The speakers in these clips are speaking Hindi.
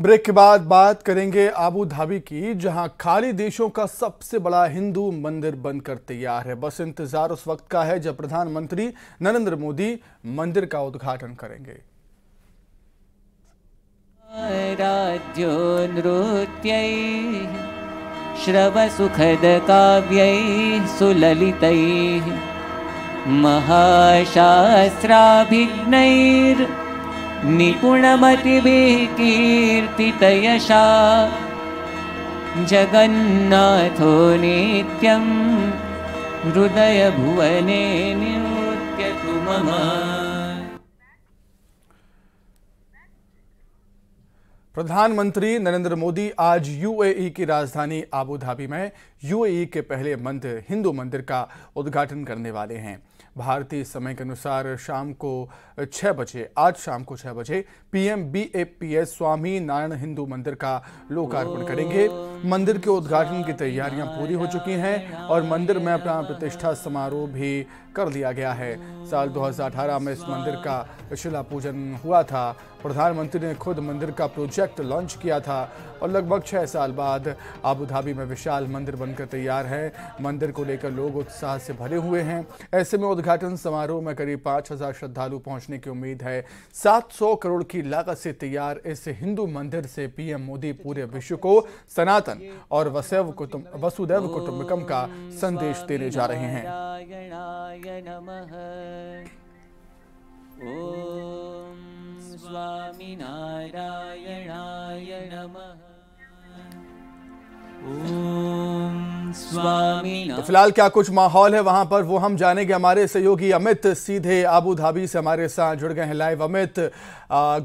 ब्रेक के बाद बात करेंगे आबू धाबी की जहां खाली देशों का सबसे बड़ा हिंदू मंदिर बनकर तैयार है बस इंतजार उस वक्त का है जब प्रधानमंत्री नरेंद्र मोदी मंदिर का उद्घाटन करेंगे श्रव सुखद काव्य सुललित महाशास्त्राभिज्ञ निपुणमतिभिकीर्तितयशा जगन्नाथो नित्यं हृदयभुवने नियुत्यतु मम प्रधानमंत्री नरेंद्र मोदी आज यूएई की राजधानी आबू धाबी में यूएई के पहले मंदिर हिंदू मंदिर का उद्घाटन करने वाले हैं भारतीय समय के अनुसार शाम को छः बजे आज शाम को छः बजे पीएम बीएपीएस स्वामी नारायण हिंदू मंदिर का लोकार्पण करेंगे मंदिर के उद्घाटन की तैयारियां पूरी हो चुकी हैं और मंदिर में प्राण प्रतिष्ठा समारोह भी कर लिया गया है साल 2018 में इस मंदिर का शिला पूजन हुआ था प्रधानमंत्री ने खुद मंदिर का प्रोजेक्ट प्रोजेक्ट लॉन्च किया था और लगभग छः साल बाद आबू धाबी में विशाल मंदिर बनकर तैयार है मंदिर को लेकर लोग उत्साह से भरे हुए हैं ऐसे में उद्घाटन समारोह में करीब पाँच हज़ार श्रद्धालु पहुंचने की उम्मीद है 700 करोड़ की लागत से तैयार इस हिंदू मंदिर से पीएम मोदी पूरे विश्व को सनातन और वसैव कुटुम वसुदैव कुटुम्बकम का संदेश देने जा रहे हैं स्वामिनारायणाय नमः तो फिलहाल क्या कुछ माहौल है वहां पर वो हम जानेंगे हमारे सहयोगी अमित सीधे आबू धाबी से हमारे साथ जुड़ गए हैं लाइव अमित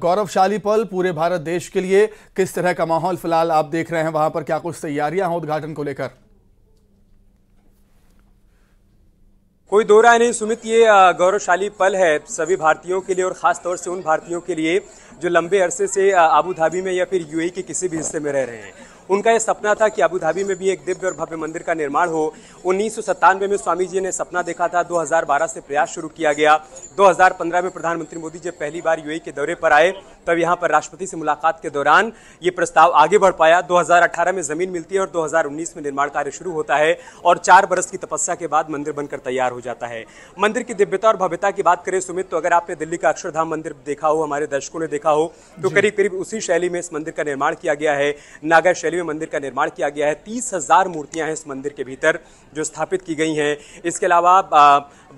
गौरवशाली पल पूरे भारत देश के लिए किस तरह का माहौल फिलहाल आप देख रहे हैं वहां पर क्या कुछ तैयारियां हैं उद्घाटन को लेकर कोई दो राय नहीं सुमित ये गौरवशाली पल है सभी भारतीयों के लिए और ख़ास तौर से उन भारतीयों के लिए जो लंबे अरसे से आबू धाबी में या फिर यूएई के किसी भी हिस्से में रह रहे हैं उनका यह सपना था कि अबू धाबी में भी एक दिव्य और भव्य मंदिर का निर्माण हो उन्नीस में स्वामी जी ने सपना देखा था 2012 से प्रयास शुरू किया गया 2015 में प्रधानमंत्री मोदी जी पहली बार यूएई के दौरे पर आए तब यहाँ पर राष्ट्रपति से मुलाकात के दौरान ये प्रस्ताव आगे बढ़ पाया 2018 में ज़मीन मिलती है और 2019 में निर्माण कार्य शुरू होता है और चार बरस की तपस्या के बाद मंदिर बनकर तैयार हो जाता है मंदिर की दिव्यता और भव्यता की बात करें सुमित तो अगर आपने दिल्ली का अक्षरधाम मंदिर देखा हो हमारे दर्शकों ने देखा हो तो करीब करीब उसी शैली में इस मंदिर का निर्माण किया गया है नागा शैली में मंदिर का निर्माण किया गया है तीस हज़ार मूर्तियाँ हैं इस मंदिर के भीतर जो स्थापित की गई हैं इसके अलावा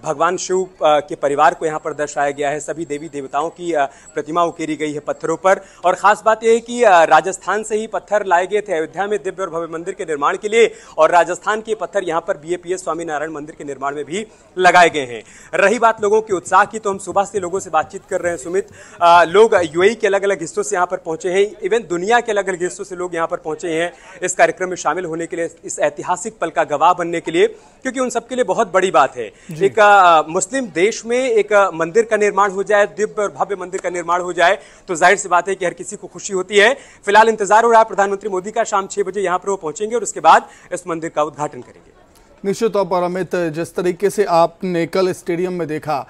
भगवान शिव के परिवार को यहाँ पर दर्शाया गया है सभी देवी देवताओं की प्रतिमा उकेरी गई है पत्थरों पर और ख़ास बात यह है कि राजस्थान से ही पत्थर लाए गए थे अयोध्या में दिव्य और भव्य मंदिर के निर्माण के लिए और राजस्थान के पत्थर यहाँ पर बी ए पी स्वामीनारायण मंदिर के निर्माण में भी लगाए गए हैं रही बात लोगों के उत्साह की तो हम सुबह से लोगों से बातचीत कर रहे हैं सुमित लोग यू e के अलग अलग हिस्सों से यहाँ पर पहुंचे हैं इवन दुनिया के अलग अलग हिस्सों से लोग यहाँ पर पहुंचे हैं इस कार्यक्रम में शामिल होने के लिए इस ऐतिहासिक पल का गवाह बनने के लिए क्योंकि उन सबके लिए बहुत बड़ी बात है एक मुस्लिम देश में एक मंदिर का निर्माण हो जाए दिव्य और भव्य मंदिर का निर्माण हो जाए तो जाहिर सी बात है कि हर किसी को खुशी होती है फिलहाल इंतजार हो रहा है प्रधानमंत्री मोदी का शाम छह बजे यहाँ पर वो पहुंचेंगे और उसके बाद इस मंदिर का उद्घाटन करेंगे निश्चित तौर पर अमित जिस तरीके से आपने कल स्टेडियम में देखा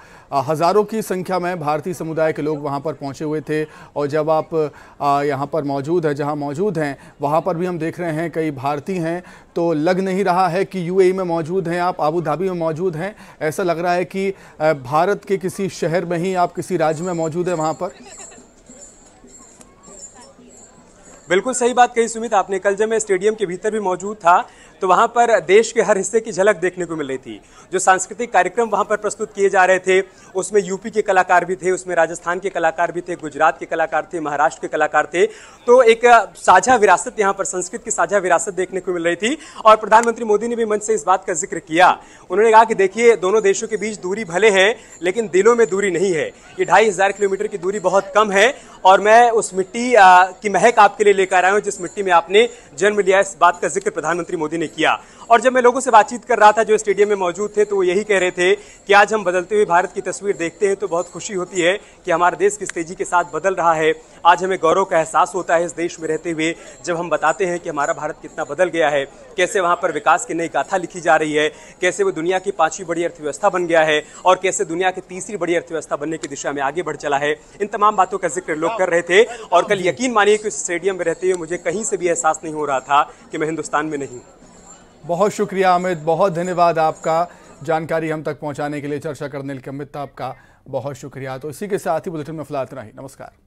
हज़ारों की संख्या में भारतीय समुदाय के लोग वहाँ पर पहुँचे हुए थे और जब आप यहाँ पर मौजूद हैं जहाँ मौजूद हैं वहाँ पर भी हम देख रहे हैं कई भारतीय हैं तो लग नहीं रहा है कि यूएई में मौजूद हैं आप आबू धाबी में मौजूद हैं ऐसा लग रहा है कि भारत के किसी शहर में ही आप किसी राज्य में मौजूद हैं वहाँ पर बिल्कुल सही बात कही सुमित आपने कल जब मैं स्टेडियम के भीतर भी मौजूद था तो वहाँ पर देश के हर हिस्से की झलक देखने को मिल रही थी जो सांस्कृतिक कार्यक्रम वहाँ पर प्रस्तुत किए जा रहे थे उसमें यूपी के कलाकार भी थे उसमें राजस्थान के कलाकार भी थे गुजरात के कलाकार थे महाराष्ट्र के कलाकार थे तो एक साझा विरासत यहाँ पर संस्कृत की साझा विरासत देखने को मिल रही थी और प्रधानमंत्री मोदी ने भी मंच से इस बात का जिक्र किया उन्होंने कहा कि देखिए दोनों देशों के बीच दूरी भले है लेकिन दिलों में दूरी नहीं है ये ढाई हज़ार किलोमीटर की दूरी बहुत कम है और मैं उस मिट्टी की महक आपके लिए लेकर आया हूँ जिस मिट्टी में आपने जन्म लिया इस बात का जिक्र प्रधानमंत्री मोदी ने ने किया और जब मैं लोगों से बातचीत कर रहा था जो स्टेडियम में मौजूद थे तो वो यही कह रहे थे कि आज हम बदलते हुए भारत की तस्वीर देखते हैं तो बहुत खुशी होती है कि हमारा देश किस तेजी के साथ बदल रहा है आज हमें गौरव का एहसास होता है इस देश में रहते हुए जब हम बताते हैं कि हमारा भारत कितना बदल गया है कैसे वहाँ पर विकास की नई गाथा लिखी जा रही है कैसे वो दुनिया की पाँचवीं बड़ी अर्थव्यवस्था बन गया है और कैसे दुनिया की तीसरी बड़ी अर्थव्यवस्था बनने की दिशा में आगे बढ़ चला है इन तमाम बातों का जिक्र लोग कर रहे थे और कल यकीन मानिए कि स्टेडियम में रहते हुए मुझे कहीं से भी एहसास नहीं हो रहा था कि मैं हिंदुस्तान में नहीं हूँ बहुत शुक्रिया अमित बहुत धन्यवाद आपका जानकारी हम तक पहुंचाने के लिए चर्चा करने के अमित आपका बहुत शुक्रिया तो इसी के साथ ही बुलेटिन में फिलहाल इतना ही नमस्कार